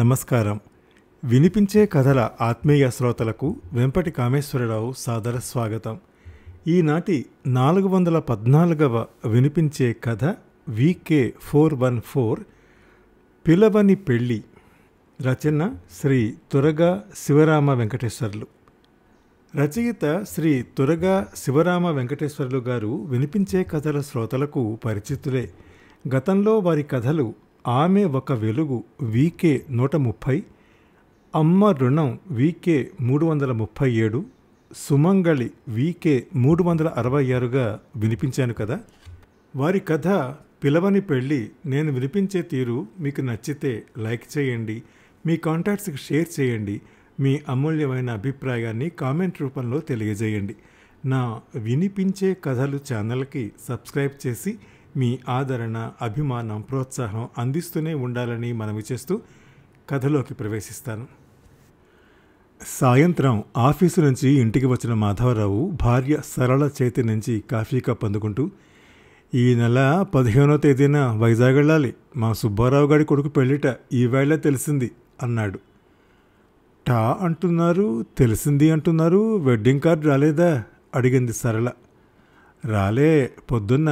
నమస్కారం వినిపించే కథల ఆత్మీయ శ్రోతలకు వెంపటి కామేశ్వరరావు సాదర స్వాగతం ఈనాటి నాలుగు వందల పద్నాలుగవ వినిపించే కథ వికే ఫోర్ వన్ ఫోర్ పిలవని పెళ్ళి రచన శ్రీ తురగా శివరామ వెంకటేశ్వర్లు రచయిత శ్రీ తురగా శివరామ వెంకటేశ్వర్లు గారు వినిపించే కథల శ్రోతలకు పరిచితులే గతంలో వారి కథలు ఆమె ఒక వెలుగు వీకే నూట ముప్పై అమ్మ రుణం వీకే మూడు వందల ముప్పై ఏడు సుమంగళి వీకే మూడు వందల అరవై ఆరుగా వినిపించాను కదా వారి కథ పిలవని పెళ్ళి నేను వినిపించే తీరు మీకు నచ్చితే లైక్ చేయండి మీ కాంటాక్ట్స్కి షేర్ చేయండి మీ అమూల్యమైన అభిప్రాయాన్ని కామెంట్ రూపంలో తెలియజేయండి నా వినిపించే కథలు ఛానల్కి సబ్స్క్రైబ్ చేసి మీ ఆదరణ అభిమానం ప్రోత్సాహం అందిస్తూనే ఉండాలని మనవి చేస్తూ కథలోకి ప్రవేశిస్తాను సాయంత్రం ఆఫీసు నుంచి ఇంటికి వచ్చిన మాధవరావు భార్య సరళ చేతి నుంచి కాఫీ కప్ అందుకుంటూ ఈ నెల పదిహేనో తేదీన వైజాగ్ వెళ్ళాలి మా సుబ్బారావు గారి కొడుకు పెళ్ళిట ఈవేళ తెలిసింది అన్నాడు టా అంటున్నారు తెలిసింది అంటున్నారు వెడ్డింగ్ కార్డు రాలేదా అడిగింది సరళ రాలే పొద్దున్న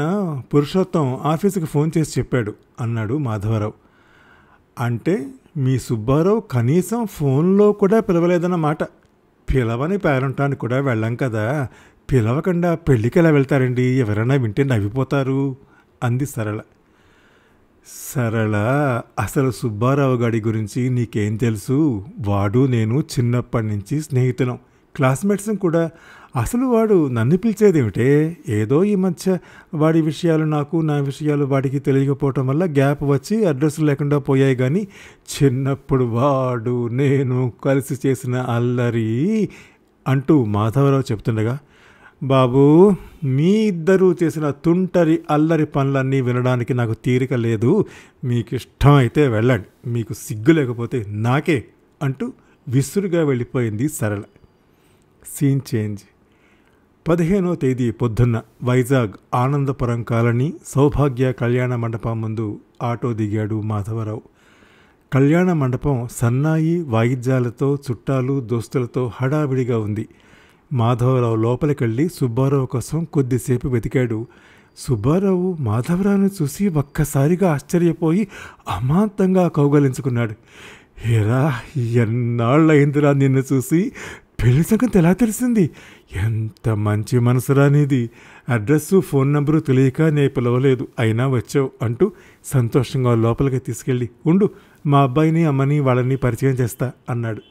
పురుషోత్తం ఆఫీసుకి ఫోన్ చేసి చెప్పాడు అన్నాడు మాధవరావు అంటే మీ సుబ్బారావు కనీసం ఫోన్లో కూడా పిలవలేదన్నమాట పిలవని పేరంటానికి కూడా వెళ్ళాం కదా పిలవకుండా పెళ్ళికి ఎలా వెళ్తారండి ఎవరైనా వింటే నవ్విపోతారు అంది సరళ సరళ అసలు సుబ్బారావు గారి గురించి నీకేం తెలుసు వాడు నేను చిన్నప్పటి నుంచి స్నేహితులం క్లాస్మేట్స్ని కూడా అసలు వాడు నన్ను పిలిచేదేమిటే ఏదో ఈ మధ్య వాడి విషయాలు నాకు నా విషయాలు వాడికి తెలియకపోవటం వల్ల గ్యాప్ వచ్చి అడ్రస్ లేకుండా పోయాయి కానీ చిన్నప్పుడు వాడు నేను కలిసి చేసిన అల్లరి అంటూ మాధవరావు చెప్తుండగా బాబు మీ ఇద్దరూ చేసిన తుంటరి అల్లరి పనులన్నీ వినడానికి నాకు తీరిక లేదు మీకు ఇష్టం అయితే వెళ్ళండి మీకు సిగ్గు లేకపోతే నాకే అంటూ విసురుగా వెళ్ళిపోయింది సరళ సీన్ చేంజ్ పదిహేనో తేదీ పొద్దున్న వైజాగ్ ఆనందపురం కాలనీ సౌభాగ్య కళ్యాణ మండపం ముందు ఆటో దిగాడు మాధవరావు కళ్యాణ మండపం సన్నాయి వాయిద్యాలతో చుట్టాలు దోస్తులతో హడావిడిగా ఉంది మాధవరావు లోపలికెళ్ళి సుబ్బారావు కోసం కొద్దిసేపు వెతికాడు సుబ్బారావు మాధవరావును చూసి ఒక్కసారిగా ఆశ్చర్యపోయి అమాంతంగా కౌగలించుకున్నాడు హేరా ఎన్నాళ్ళైందిరా నిన్ను చూసి పెళ్లి సంగతి ఎలా తెలిసింది ఎంత మంచి మనసురానిది అడ్రస్సు ఫోన్ నంబరు తెలియక నే పిలవలేదు అయినా వచ్చావు అంటూ సంతోషంగా లోపలికి తీసుకెళ్ళి ఉండు మా అబ్బాయిని అమ్మని వాళ్ళని పరిచయం చేస్తా అన్నాడు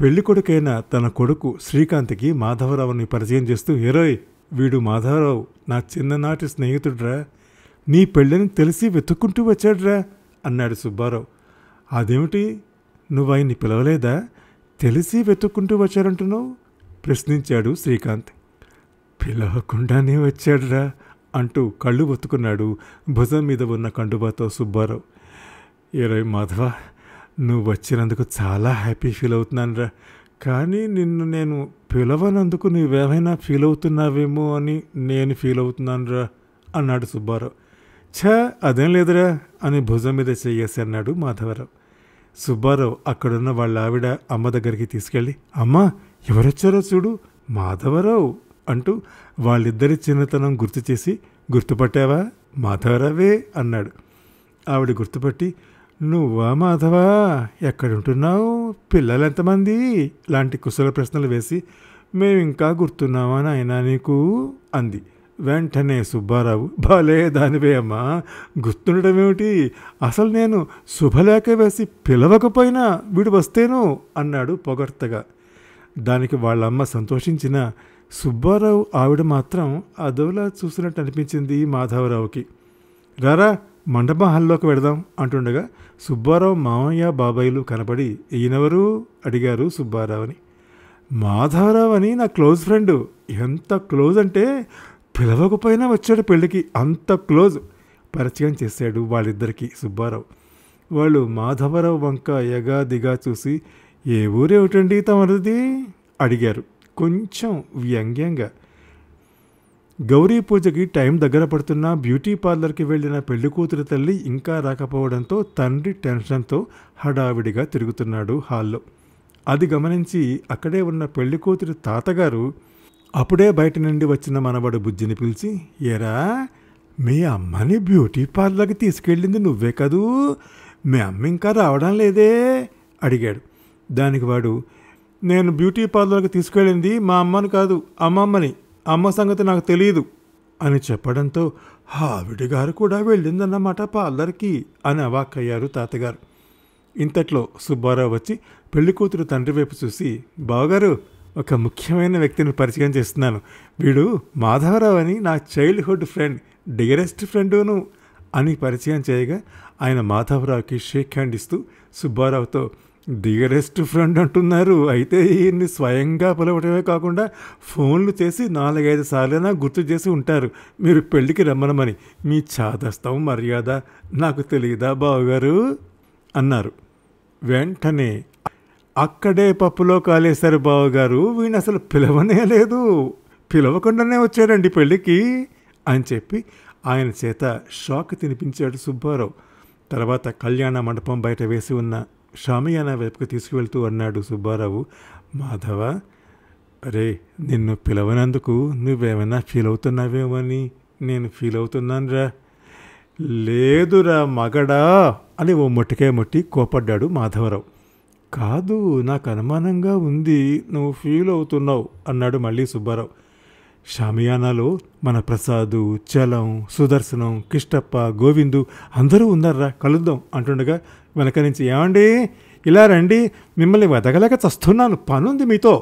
పెళ్లి కొడుకైన తన కొడుకు శ్రీకాంత్కి మాధవరావుని పరిచయం చేస్తూ హీరోయ్ వీడు మాధవరావు నా చిన్ననాటి స్నేహితుడ్రా నీ పెళ్ళని తెలిసి వెతుక్కుంటూ వచ్చాడ్రా అన్నాడు సుబ్బారావు అదేమిటి నువ్వు ఆయన్ని పిలవలేదా తెలిసి వెతుక్కుంటూ వచ్చారంటున్నావు ప్రశ్నించాడు శ్రీకాంత్ పిలవకుండానే వచ్చాడురా అంటూ కళ్ళు ఒత్తుకున్నాడు భుజం మీద ఉన్న కండుబాతో సుబ్బారావు ఏరై మాధవ నువ్వు వచ్చినందుకు చాలా హ్యాపీ ఫీల్ అవుతున్నానురా కానీ నిన్ను నేను పిలవనందుకు నువ్వేమైనా ఫీల్ అవుతున్నావేమో అని నేను ఫీల్ అవుతున్నానురా అన్నాడు సుబ్బారావు ఛా అదేం లేదురా అని భుజం మీద చెయ్యేసి అన్నాడు మాధవరావు సుబ్బారావు అక్కడున్న వాళ్ళ ఆవిడ అమ్మ దగ్గరికి తీసుకెళ్ళి అమ్మ ఎవరొచ్చారో చూడు మాధవరావు అంటూ వాళ్ళిద్దరి చిన్నతనం గుర్తు చేసి గుర్తుపట్టావా మాధవరావే అన్నాడు ఆవిడ గుర్తుపట్టి నువ్వా మాధవా ఎక్కడుంటున్నావు పిల్లలు ఎంతమంది లాంటి కుశల ప్రశ్నలు వేసి మేము ఇంకా గుర్తున్నామా నాయనా నీకు అంది వెంటనే సుబ్బారావు బాలే దానివే అమ్మా గుర్తుండటమేమిటి అసలు నేను శుభలేఖ వేసి పిలవకపోయినా వీడు వస్తేను అన్నాడు పొగడ్తగా దానికి వాళ్ళమ్మ సంతోషించిన సుబ్బారావు ఆవిడ మాత్రం అదోలా చూసినట్టు అనిపించింది మాధవరావుకి రారా మండపం హాల్లోకి వెడదాం అంటుండగా సుబ్బారావు మామయ్య బాబాయిలు కనపడి ఈయనెవరు అడిగారు సుబ్బారావుని మాధవరావు అని నా క్లోజ్ ఫ్రెండ్ ఎంత క్లోజ్ అంటే పిలవకపోయినా వచ్చాడు పెళ్ళికి అంత క్లోజ్ పరిచయం చేశాడు వాళ్ళిద్దరికీ సుబ్బారావు వాళ్ళు మాధవరావు వంక ఎగా దిగా చూసి ఏ ఊరేమిటండి తమరిది అడిగారు కొంచెం వ్యంగ్యంగా గౌరీ పూజకి టైం దగ్గర పడుతున్న బ్యూటీ పార్లర్కి వెళ్ళిన పెళ్లి కూతురు తల్లి ఇంకా రాకపోవడంతో తండ్రి టెన్షన్తో హడావిడిగా తిరుగుతున్నాడు హాల్లో అది గమనించి అక్కడే ఉన్న పెళ్లి కూతురు తాతగారు అప్పుడే బయట నుండి వచ్చిన మనవాడు బుజ్జిని పిలిచి ఏరా మీ అమ్మని బ్యూటీ పార్లర్కి తీసుకెళ్ళింది నువ్వే కదూ మీ అమ్మ ఇంకా రావడం లేదే అడిగాడు దానికి వాడు నేను బ్యూటీ పార్లర్కి తీసుకెళ్ళింది మా అమ్మని కాదు అమ్మమ్మని అమ్మ సంగతి నాకు తెలియదు అని చెప్పడంతో ఆవిడ గారు కూడా వెళ్ళిందన్నమాట పార్లర్కి అని అవాక్కయ్యారు తాతగారు ఇంతట్లో సుబ్బారావు వచ్చి పెళ్లి కూతురు తండ్రి వైపు చూసి బావగారు ఒక ముఖ్యమైన వ్యక్తిని పరిచయం చేస్తున్నాను వీడు మాధవరావు అని నా చైల్డ్హుడ్ ఫ్రెండ్ డియరెస్ట్ ఫ్రెండును అని పరిచయం చేయగా ఆయన మాధవరావుకి షేక్ హ్యాండ్ ఇస్తూ సుబ్బారావుతో డియరెస్ట్ ఫ్రెండ్ అంటున్నారు అయితే ఈయన్ని స్వయంగా పిలవటమే కాకుండా ఫోన్లు చేసి నాలుగైదు సార్లైనా గుర్తు చేసి ఉంటారు మీరు పెళ్ళికి రమ్మనమని మీ చాదస్తం మర్యాద నాకు తెలియదా బావగారు అన్నారు వెంటనే అక్కడే పప్పులో కాలేశారు బావగారు వీడిని అసలు పిలవనే లేదు పిలవకుండానే వచ్చాడండి పెళ్ళికి అని చెప్పి ఆయన చేత షాక్ తినిపించాడు సుబ్బారావు తర్వాత కళ్యాణ మండపం బయట వేసి ఉన్న షామియాన వైపుకి తీసుకువెళ్తూ అన్నాడు సుబ్బారావు మాధవ అరే నిన్ను పిలవనందుకు నువ్వేమైనా ఫీల్ అవుతున్నావేమని నేను ఫీల్ అవుతున్నానురా లేదురా మగడా అని ఓ ముట్టికే ముట్టి కోపడ్డాడు మాధవరావు కాదు నాకు అనుమానంగా ఉంది నువ్వు ఫీల్ అవుతున్నావు అన్నాడు మళ్ళీ సుబ్బారావు షామియానాలో మన ప్రసాదు చలం సుదర్శనం కిష్టప్ప గోవిందు అందరూ ఉన్నారా కలుద్దాం అంటుండగా వెనక నుంచి ఏమండి ఇలా రండి మిమ్మల్ని వెదగలేక చస్తున్నాను పనుంది మీతో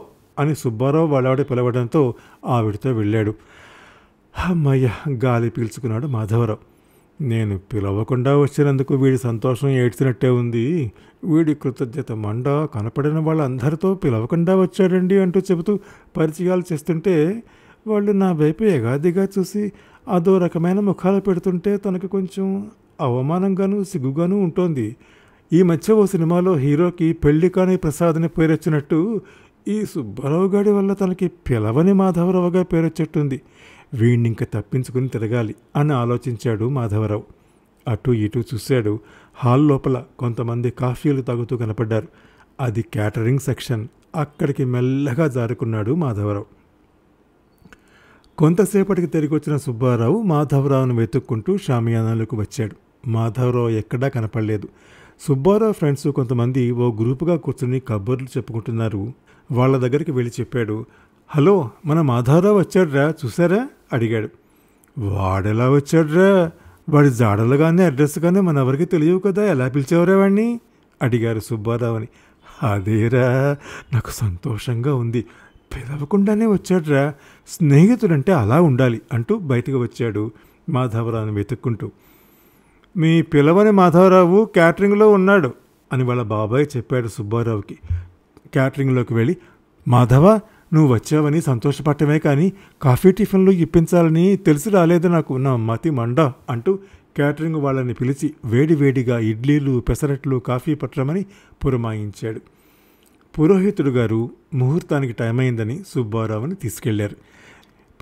అని సుబ్బారావు వాళ్ళవాడి పిలవడంతో ఆవిడతో వెళ్ళాడు అమ్మయ్య గాలి పీల్చుకున్నాడు మాధవరావు నేను పిలవకుండా వచ్చినందుకు వీడి సంతోషం ఏడ్చినట్టే ఉంది వీడి కృతజ్ఞత మండ కనపడిన వాళ్ళందరితో పిలవకుండా వచ్చాడండి అంటూ చెబుతూ పరిచయాలు చేస్తుంటే వాళ్ళు నా వైపు యగాదిగా చూసి అదో రకమైన ముఖాలు పెడుతుంటే తనకు కొంచెం అవమానంగాను సిగ్గుగాను ఉంటుంది ఈ మధ్య ఓ సినిమాలో హీరోకి పెళ్లి కాని ప్రసాద్ని పేరొచ్చినట్టు ఈ సుబ్బారావు గారి వల్ల తనకి పిలవని మాధవరావుగా పేరొచ్చేట్టుంది వీణ్ణింక తప్పించుకుని తిరగాలి అని ఆలోచించాడు మాధవరావు అటు ఇటు చూశాడు హాల్ లోపల కొంతమంది కాఫీలు తాగుతూ కనపడ్డారు అది క్యాటరింగ్ సెక్షన్ అక్కడికి మెల్లగా జారుకున్నాడు మాధవరావు కొంతసేపటికి తిరిగి వచ్చిన సుబ్బారావు మాధవరావును వెతుక్కుంటూ షామియానాలకు వచ్చాడు మాధవరావు ఎక్కడా కనపడలేదు సుబ్బారావు ఫ్రెండ్స్ కొంతమంది ఓ గ్రూపుగా కూర్చుని కబుర్లు చెప్పుకుంటున్నారు వాళ్ళ దగ్గరికి వెళ్ళి చెప్పాడు హలో మన మాధవరావు వచ్చాడురా చూసారా అడిగాడు వాడెలా వచ్చాడ్రా వాడి జాడలు కానీ అడ్రస్ కానీ ఎవరికి తెలియవు కదా ఎలా పిలిచేవరా వాడిని అడిగారు సుబ్బారావుని అదేరా నాకు సంతోషంగా ఉంది పిలవకుండానే వచ్చాడ్రా స్నేహితుడంటే అలా ఉండాలి అంటూ బయటకు వచ్చాడు మాధవరావుని వెతుక్కుంటూ మీ పిలవని మాధవరావు క్యాటరింగ్లో ఉన్నాడు అని వాళ్ళ బాబాయ్ చెప్పాడు సుబ్బారావుకి క్యాటరింగ్లోకి వెళ్ళి మాధవ నువ్వు వచ్చావని సంతోషపడటమే కానీ కాఫీ టిఫిన్లు ఇప్పించాలని తెలిసి రాలేదు నాకు నా మతి మండ అంటూ క్యాటరింగ్ వాళ్ళని పిలిచి వేడివేడిగా ఇడ్లీలు పెసరట్లు కాఫీ పట్టమని పురమాయించాడు పురోహితుడు గారు ముహూర్తానికి టైం అయిందని సుబ్బారావుని తీసుకెళ్లారు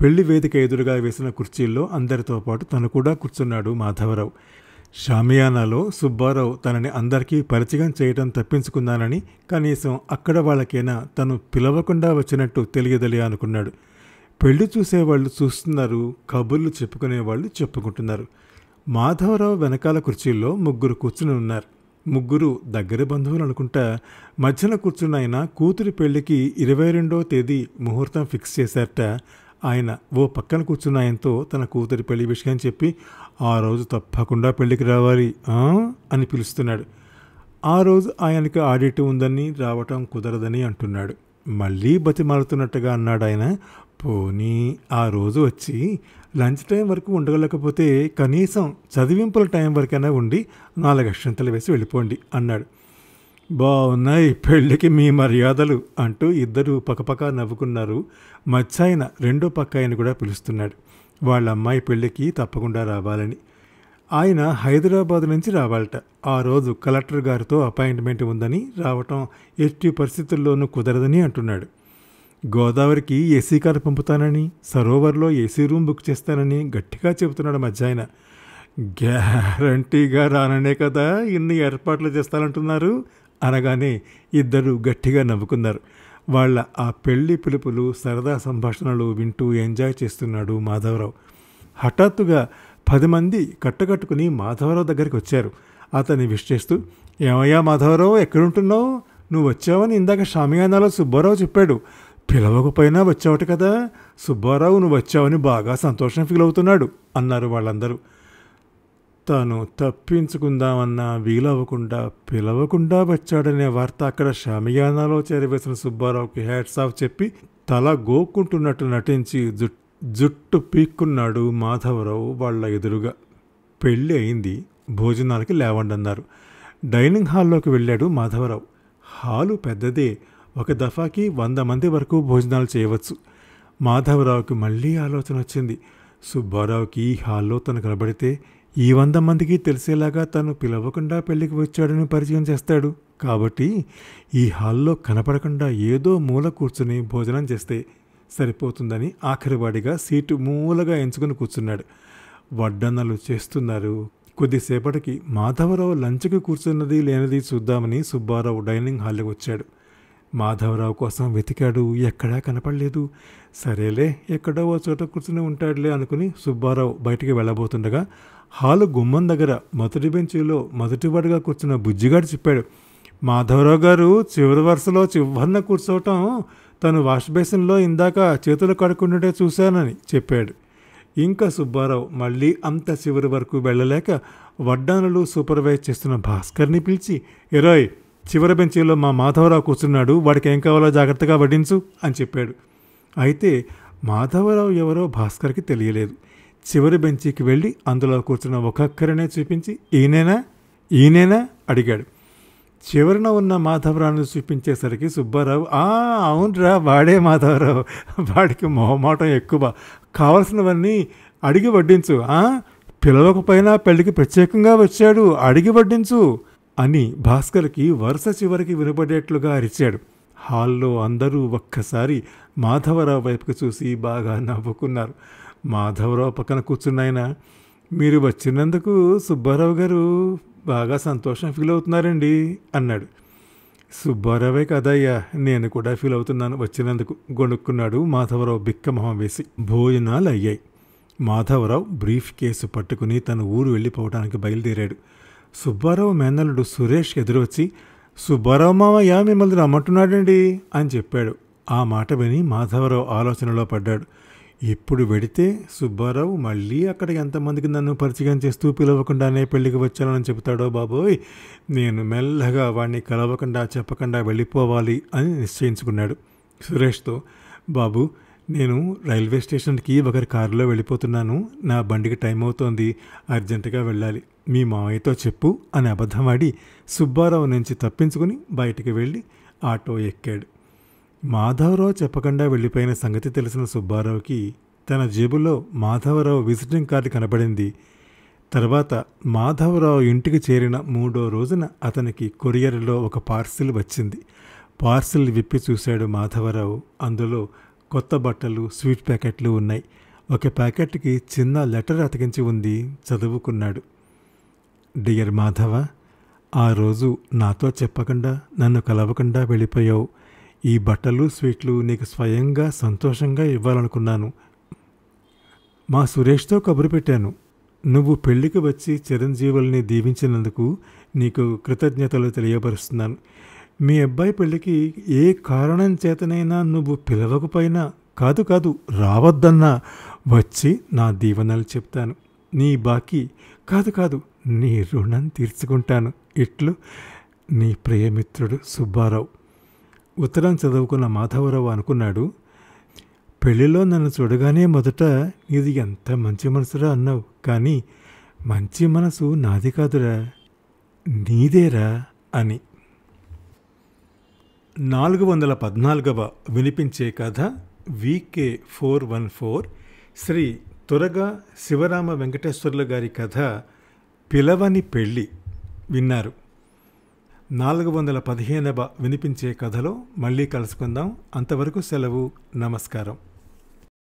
పెళ్లి వేదిక ఎదురుగా వేసిన కుర్చీల్లో అందరితో పాటు తను కూడా కూర్చున్నాడు మాధవరావు షామియానాలో సుబ్బారావు తనని అందరికీ పరిచయం చేయటం తప్పించుకున్నానని కనీసం అక్కడ వాళ్ళకైనా తను పిలవకుండా వచ్చినట్టు తెలియదలే అనుకున్నాడు పెళ్లి చూసేవాళ్ళు చూస్తున్నారు కబుర్లు చెప్పుకునేవాళ్ళు చెప్పుకుంటున్నారు మాధవరావు వెనకాల కుర్చీల్లో ముగ్గురు కూర్చుని ఉన్నారు ముగ్గురు దగ్గర బంధువులు అనుకుంటా మధ్యన కూర్చున్న ఆయన కూతురి పెళ్లికి ఇరవై రెండో తేదీ ముహూర్తం ఫిక్స్ చేశారట ఆయన ఓ పక్కన కూర్చున్న ఆయనతో తన కూతురి పెళ్లి విషయం చెప్పి ఆ రోజు తప్పకుండా పెళ్ళికి రావాలి అని పిలుస్తున్నాడు ఆ రోజు ఆయనకి ఆడిట్ ఉందని రావటం కుదరదని అంటున్నాడు మళ్ళీ మారుతున్నట్టుగా అన్నాడు ఆయన పోనీ ఆ రోజు వచ్చి లంచ్ టైం వరకు ఉండగలకపోతే కనీసం చదివింపుల టైం వరకైనా ఉండి నాలుగు అక్షంతలు వేసి వెళ్ళిపోండి అన్నాడు బాగున్నాయి పెళ్ళికి మీ మర్యాదలు అంటూ ఇద్దరు పక్కపక్క నవ్వుకున్నారు మచ్చాయన రెండో పక్క ఆయన కూడా పిలుస్తున్నాడు వాళ్ళ అమ్మాయి పెళ్ళికి తప్పకుండా రావాలని ఆయన హైదరాబాద్ నుంచి రావాలట ఆ రోజు కలెక్టర్ గారితో అపాయింట్మెంట్ ఉందని రావటం ఎట్టి పరిస్థితుల్లోనూ కుదరదని అంటున్నాడు గోదావరికి ఏసీ కారు పంపుతానని సరోవర్లో ఏసీ రూమ్ బుక్ చేస్తానని గట్టిగా చెబుతున్నాడు ఆయన గ్యారంటీగా రాననే కదా ఇన్ని ఏర్పాట్లు చేస్తానంటున్నారు అనగానే ఇద్దరు గట్టిగా నవ్వుకున్నారు వాళ్ళ ఆ పెళ్లి పిలుపులు సరదా సంభాషణలు వింటూ ఎంజాయ్ చేస్తున్నాడు మాధవరావు హఠాత్తుగా పది మంది కట్టకట్టుకుని మాధవరావు దగ్గరికి వచ్చారు అతన్ని విష్ చేస్తూ ఏమయ్యా మాధవరావు ఎక్కడుంటున్నావు నువ్వు వచ్చావని ఇందాక షామియానాలో సుబ్బారావు చెప్పాడు పిలవకపోయినా వచ్చావట కదా సుబ్బారావు నువ్వు వచ్చావని బాగా సంతోషం ఫీల్ అవుతున్నాడు అన్నారు వాళ్ళందరూ తాను తప్పించుకుందామన్న వీలవ్వకుండా పిలవకుండా వచ్చాడనే వార్త అక్కడ షామియానాలో చేరవేసిన సుబ్బారావుకి హ్యాట్స్ ఆఫ్ చెప్పి తల గోకుంటున్నట్టు నటించి జుట్టు పీక్కున్నాడు మాధవరావు వాళ్ళ ఎదురుగా పెళ్ళి అయింది భోజనాలకి లేవండన్నారు డైనింగ్ హాల్లోకి వెళ్ళాడు మాధవరావు హాలు పెద్దదే ఒక దఫాకి వంద మంది వరకు భోజనాలు చేయవచ్చు మాధవరావుకి మళ్ళీ ఆలోచన వచ్చింది సుబ్బారావుకి ఈ హాల్లో తను కనబడితే ఈ వంద మందికి తెలిసేలాగా తను పిలవకుండా పెళ్లికి వచ్చాడని పరిచయం చేస్తాడు కాబట్టి ఈ హాల్లో కనపడకుండా ఏదో మూల కూర్చుని భోజనం చేస్తే సరిపోతుందని ఆఖరివాడిగా సీటు మూలగా ఎంచుకుని కూర్చున్నాడు వడ్డన్నలు చేస్తున్నారు కొద్దిసేపటికి మాధవరావు లంచ్కి కూర్చున్నది లేనిది చూద్దామని సుబ్బారావు డైనింగ్ హాల్కి వచ్చాడు మాధవరావు కోసం వెతికాడు ఎక్కడా కనపడలేదు సరేలే ఎక్కడో ఓ చోట కూర్చుని ఉంటాడులే అనుకుని సుబ్బారావు బయటికి వెళ్ళబోతుండగా హాలు గుమ్మం దగ్గర మొదటి బెంచీలో మొదటివాడిగా కూర్చున్న బుజ్జిగాడు చెప్పాడు మాధవరావు గారు చివరి వరుసలో చివరిన కూర్చోవటం తను వాష్ బేసిన్లో ఇందాక చేతులు కడుక్కుంటే చూశానని చెప్పాడు ఇంకా సుబ్బారావు మళ్ళీ అంత చివరి వరకు వెళ్ళలేక వడ్డానులు సూపర్వైజ్ చేస్తున్న భాస్కర్ని పిలిచి ఇరోయ్ చివరి బెంచీలో మా మాధవరావు కూర్చున్నాడు వాడికి ఏం కావాలో జాగ్రత్తగా వడ్డించు అని చెప్పాడు అయితే మాధవరావు ఎవరో భాస్కర్కి తెలియలేదు చివరి బెంచీకి వెళ్ళి అందులో కూర్చున్న ఒక్కొక్కరినే చూపించి ఈయనేనా ఈయనేనా అడిగాడు చివరిన ఉన్న మాధవరావును చూపించేసరికి సుబ్బారావు ఆ అవునరా వాడే మాధవరావు వాడికి మొహమాటం ఎక్కువ కావలసినవన్నీ అడిగి వడ్డించు పైన పెళ్ళికి ప్రత్యేకంగా వచ్చాడు అడిగి వడ్డించు అని భాస్కర్కి వరుస చివరికి వినబడేట్లుగా అరిచాడు హాల్లో అందరూ ఒక్కసారి మాధవరావు వైపుకు చూసి బాగా నవ్వుకున్నారు మాధవరావు పక్కన కూర్చున్నాయన మీరు వచ్చినందుకు సుబ్బారావు గారు బాగా సంతోషం ఫీల్ అవుతున్నారండి అన్నాడు సుబ్బారావే కదయ్యా నేను కూడా ఫీల్ అవుతున్నాను వచ్చినందుకు గొణుక్కున్నాడు మాధవరావు బిక్కమొహం వేసి భోజనాలు అయ్యాయి మాధవరావు బ్రీఫ్ కేసు పట్టుకుని తన ఊరు వెళ్ళిపోవడానికి బయలుదేరాడు సుబ్బారావు మేనల్లుడు సురేష్ ఎదురొచ్చి సుబ్బారావు మావయ్య మిమ్మల్ని రమ్మంటున్నాడండి అని చెప్పాడు ఆ మాట విని మాధవరావు ఆలోచనలో పడ్డాడు ఇప్పుడు వెడితే సుబ్బారావు మళ్ళీ అక్కడ ఎంతమందికి నన్ను పరిచయం చేస్తూ పిలవకుండానే పెళ్ళికి వచ్చానని చెబుతాడో బాబోయ్ నేను మెల్లగా వాడిని కలవకుండా చెప్పకుండా వెళ్ళిపోవాలి అని నిశ్చయించుకున్నాడు సురేష్తో బాబు నేను రైల్వే స్టేషన్కి ఒకరి కారులో వెళ్ళిపోతున్నాను నా బండికి టైం అవుతోంది అర్జెంటుగా వెళ్ళాలి మీ మావయ్యతో చెప్పు అని అబద్ధమాడి సుబ్బారావు నుంచి తప్పించుకుని బయటికి వెళ్ళి ఆటో ఎక్కాడు మాధవరావు చెప్పకుండా వెళ్ళిపోయిన సంగతి తెలిసిన సుబ్బారావుకి తన జేబులో మాధవరావు విజిటింగ్ కార్డు కనబడింది తర్వాత మాధవరావు ఇంటికి చేరిన మూడో రోజున అతనికి కొరియర్లో ఒక పార్సిల్ వచ్చింది పార్సిల్ విప్పి చూశాడు మాధవరావు అందులో కొత్త బట్టలు స్వీట్ ప్యాకెట్లు ఉన్నాయి ఒక ప్యాకెట్కి చిన్న లెటర్ అతికించి ఉంది చదువుకున్నాడు డియర్ మాధవ ఆ రోజు నాతో చెప్పకుండా నన్ను కలవకుండా వెళ్ళిపోయావు ఈ బట్టలు స్వీట్లు నీకు స్వయంగా సంతోషంగా ఇవ్వాలనుకున్నాను మా సురేష్తో కబురు పెట్టాను నువ్వు పెళ్లికి వచ్చి చిరంజీవుల్ని దీవించినందుకు నీకు కృతజ్ఞతలు తెలియపరుస్తున్నాను మీ అబ్బాయి పెళ్ళికి ఏ కారణం చేతనైనా నువ్వు పిలవకపోయినా కాదు కాదు రావద్దన్నా వచ్చి నా దీవెనలు చెప్తాను నీ బాకీ కాదు కాదు నీ రుణం తీర్చుకుంటాను ఇట్లు నీ ప్రియమిత్రుడు సుబ్బారావు ఉత్తరం చదువుకున్న మాధవరావు అనుకున్నాడు పెళ్ళిలో నన్ను చూడగానే మొదట నీది ఎంత మంచి మనసురా అన్నావు కానీ మంచి మనసు నాది కాదురా నీదేరా అని నాలుగు వందల పద్నాలుగవ వినిపించే కథ V K four one four Shri Turaga Sivarama వెంకటేశ్వర్ల గారి కథ పిలవని పెళ్ళి విన్నారు నాలుగు వందల పదిహేనవ వినిపించే కథలో మళ్ళీ కలుసుకుందాం అంతవరకు సెలవు నమస్కారం